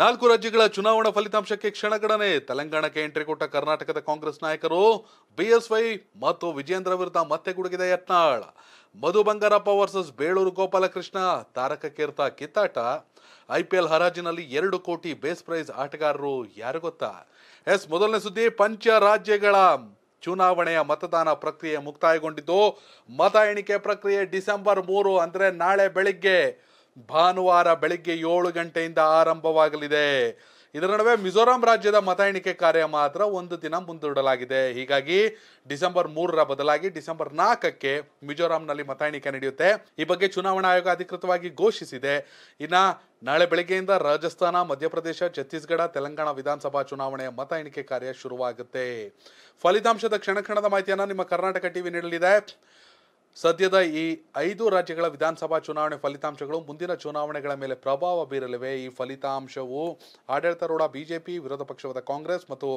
ನಾಲ್ಕು ರಾಜ್ಯಗಳ ಚುನಾವಣಾ ಫಲಿತಾಂಶಕ್ಕೆ ಕ್ಷಣಗಣನೆ ತೆಲಂಗಾಣಕ್ಕೆ ಎಂಟ್ರಿ ಕೊಟ್ಟ ಕರ್ನಾಟಕದ ಕಾಂಗ್ರೆಸ್ ನಾಯಕರು ಬಿಎಸ್ವೈ ಮತ್ತು ವಿಜೇಂದ್ರ ವಿರುದ್ಧ ಮತ್ತೆ ಗುಡುಗಿದ ಯತ್ನಾಳ್ ಮಧು ಬಂಗಾರಪ್ಪ ವರ್ಸಸ್ ಬೇಳೂರು ಗೋಪಾಲಕೃಷ್ಣ ಕೀರ್ತ ಕಿತ್ತಾಟ ಐಪಿಎಲ್ ಹರಾಜಿನಲ್ಲಿ ಎರಡು ಕೋಟಿ ಬೇಸ್ ಪ್ರೈಸ್ ಆಟಗಾರರು ಯಾರು ಗೊತ್ತಾ ಎಸ್ ಮೊದಲನೇ ಸುದ್ದಿ ಪಂಚ ರಾಜ್ಯಗಳ ಚುನಾವಣೆಯ ಮತದಾನ ಪ್ರಕ್ರಿಯೆ ಮುಕ್ತಾಯಗೊಂಡಿದ್ದು ಮತ ಎಣಿಕೆ ಪ್ರಕ್ರಿಯೆ ಡಿಸೆಂಬರ್ ಮೂರು ಅಂದರೆ ನಾಳೆ ಬೆಳಿಗ್ಗೆ ಭಾನುವಾರ ಬೆಳಿಗ್ಗೆ ಏಳು ಗಂಟೆಯಿಂದ ಆರಂಭವಾಗಲಿದೆ ಇದರ ನಡುವೆ ಮಿಜೋರಾಂ ರಾಜ್ಯದ ಮತ ಎಣಿಕೆ ಕಾರ್ಯ ಮಾತ್ರ ಒಂದು ದಿನ ಮುಂದೂಡಲಾಗಿದೆ ಹೀಗಾಗಿ ಡಿಸೆಂಬರ್ ಮೂರರ ಬದಲಾಗಿ ಡಿಸೆಂಬರ್ ನಾಲ್ಕಕ್ಕೆ ಮಿಜೋರಾಂನಲ್ಲಿ ಮತ ಎಣಿಕೆ ನಡೆಯುತ್ತೆ ಈ ಬಗ್ಗೆ ಚುನಾವಣಾ ಆಯೋಗ ಅಧಿಕೃತವಾಗಿ ಘೋಷಿಸಿದೆ ಇನ್ನ ನಾಳೆ ಬೆಳಗ್ಗೆಯಿಂದ ರಾಜಸ್ಥಾನ ಮಧ್ಯಪ್ರದೇಶ ಛತ್ತೀಸ್ಗಢ ತೆಲಂಗಾಣ ವಿಧಾನಸಭಾ ಚುನಾವಣೆಯ ಮತ ಎಣಿಕೆ ಕಾರ್ಯ ಶುರುವಾಗುತ್ತೆ ಫಲಿತಾಂಶದ ಕ್ಷಣ ಕ್ಷಣದ ಮಾಹಿತಿಯನ್ನು ನಿಮ್ಮ ಕರ್ನಾಟಕ ಟಿವಿ ನೀಡಲಿದೆ ಸದ್ಯದ ಈ ಐದು ರಾಜ್ಯಗಳ ವಿಧಾನಸಭಾ ಚುನಾವಣೆ ಫಲಿತಾಂಶಗಳು ಮುಂದಿನ ಚುನಾವಣೆಗಳ ಮೇಲೆ ಪ್ರಭಾವ ಬೀರಲಿವೆ ಈ ಫಲಿತಾಂಶವು ಆಡಳಿತಾರೂಢ ಬಿಜೆಪಿ ವಿರೋಧ ಪಕ್ಷವಾದ ಕಾಂಗ್ರೆಸ್ ಮತ್ತು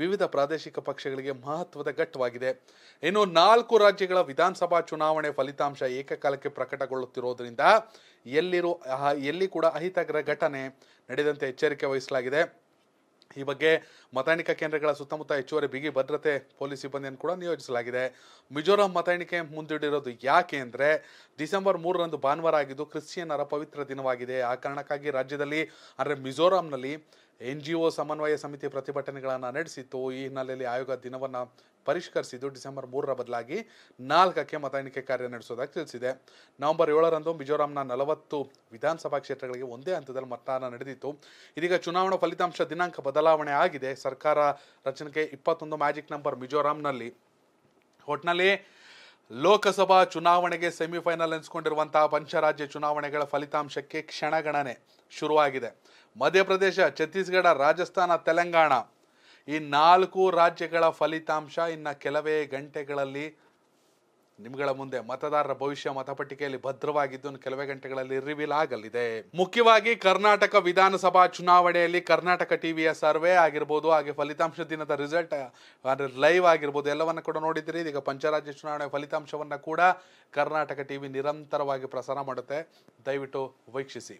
ವಿವಿಧ ಪ್ರಾದೇಶಿಕ ಪಕ್ಷಗಳಿಗೆ ಮಹತ್ವದ ಘಟ್ಟವಾಗಿದೆ ಇನ್ನು ನಾಲ್ಕು ರಾಜ್ಯಗಳ ವಿಧಾನಸಭಾ ಚುನಾವಣೆ ಫಲಿತಾಂಶ ಏಕಕಾಲಕ್ಕೆ ಪ್ರಕಟಗೊಳ್ಳುತ್ತಿರುವುದರಿಂದ ಎಲ್ಲಿರೋ ಎಲ್ಲಿ ಕೂಡ ಅಹಿತಕರ ಘಟನೆ ನಡೆದಂತೆ ಎಚ್ಚರಿಕೆ ವಹಿಸಲಾಗಿದೆ ಈ ಬಗ್ಗೆ ಮತಾಣಿಕಾ ಕೇಂದ್ರಗಳ ಸುತ್ತಮುತ್ತ ಹೆಚ್ಚುವರಿ ಬಿಗಿ ಭದ್ರತೆ ಪೊಲೀಸ್ ಸಿಬ್ಬಂದಿಯನ್ನು ಕೂಡ ನಿಯೋಜಿಸಲಾಗಿದೆ ಮಿಜೋರಾಂ ಮತಾಣಿಕೆ ಮುಂದಿಡಿರೋದು ಯಾಕೆ ಅಂದರೆ ಡಿಸೆಂಬರ್ ಮೂರರಂದು ಭಾನುವಾರ ಆಗಿದ್ದು ಕ್ರಿಶ್ಚಿಯನ್ನರ ಪವಿತ್ರ ದಿನವಾಗಿದೆ ಆ ಕಾರಣಕ್ಕಾಗಿ ರಾಜ್ಯದಲ್ಲಿ ಅಂದರೆ ಮಿಜೋರಾಂನಲ್ಲಿ ಎನ್ ಜಿ ಒ ಸಮನ್ವಯ ಸಮಿತಿ ಪ್ರತಿಭಟನೆಗಳನ್ನು ನಡೆಸಿತ್ತು ಈ ಹಿನ್ನೆಲೆಯಲ್ಲಿ ಆಯೋಗ ದಿನವನ್ನು ಪರಿಷ್ಕರಿಸಿದ್ದು ಡಿಸೆಂಬರ್ ಮೂರರ ಬದಲಾಗಿ ನಾಲ್ಕಕ್ಕೆ ಮತ ಎಣಿಕೆ ಕಾರ್ಯ ನಡೆಸೋದಾಗಿ ತಿಳಿಸಿದೆ ನವೆಂಬರ್ ಏಳರಂದು ಮಿಜೋರಾಂನ ನಲವತ್ತು ವಿಧಾನಸಭಾ ಕ್ಷೇತ್ರಗಳಿಗೆ ಒಂದೇ ಹಂತದಲ್ಲಿ ಮತದಾನ ನಡೆದಿತ್ತು ಇದೀಗ ಚುನಾವಣಾ ಫಲಿತಾಂಶ ದಿನಾಂಕ ಬದಲಾವಣೆ ಆಗಿದೆ ಸರ್ಕಾರ ರಚನೆಗೆ ಇಪ್ಪತ್ತೊಂದು ಮ್ಯಾಜಿಕ್ ನಂಬರ್ ಮಿಜೋರಾಂನಲ್ಲಿ ಒಟ್ನಲ್ಲಿ ಲೋಕಸಭಾ ಚುನಾವಣೆಗೆ ಸೆಮಿಫೈನಲ್ ಎನಿಸಿಕೊಂಡಿರುವಂತಹ ಪಂಚರಾಜ್ಯ ಚುನಾವಣೆಗಳ ಫಲಿತಾಂಶಕ್ಕೆ ಕ್ಷಣಗಣನೆ ಶುರುವಾಗಿದೆ ಮಧ್ಯಪ್ರದೇಶ ಛತ್ತೀಸ್ಗಢ ರಾಜಸ್ಥಾನ ತೆಲಂಗಾಣ ಈ ನಾಲ್ಕು ರಾಜ್ಯಗಳ ಫಲಿತಾಂಶ ಇನ್ನು ಕೆಲವೇ ಗಂಟೆಗಳಲ್ಲಿ ನಿಮ್ಗಳ ಮುಂದೆ ಮತದಾರರ ಭವಿಷ್ಯ ಮತಪಟ್ಟಿಕೆಯಲ್ಲಿ ಭದ್ರವಾಗಿದ್ದು ಕೆಲವೇ ಗಂಟೆಗಳಲ್ಲಿ ರಿವೀಲ್ ಆಗಲಿದೆ ಮುಖ್ಯವಾಗಿ ಕರ್ನಾಟಕ ವಿಧಾನಸಭಾ ಚುನಾವಣೆಯಲ್ಲಿ ಕರ್ನಾಟಕ ಟಿವಿಯ ಸರ್ವೆ ಆಗಿರ್ಬೋದು ಹಾಗೆ ಫಲಿತಾಂಶ ದಿನದ ರಿಸಲ್ಟ್ ಲೈವ್ ಆಗಿರ್ಬೋದು ಎಲ್ಲವನ್ನ ಕೂಡ ನೋಡಿದ್ರಿ ಇದೀಗ ಪಂಚರಾಜ್ಯ ಚುನಾವಣೆ ಫಲಿತಾಂಶವನ್ನ ಕೂಡ ಕರ್ನಾಟಕ ಟಿವಿ ನಿರಂತರವಾಗಿ ಪ್ರಸಾರ ಮಾಡುತ್ತೆ ದಯವಿಟ್ಟು ವೀಕ್ಷಿಸಿ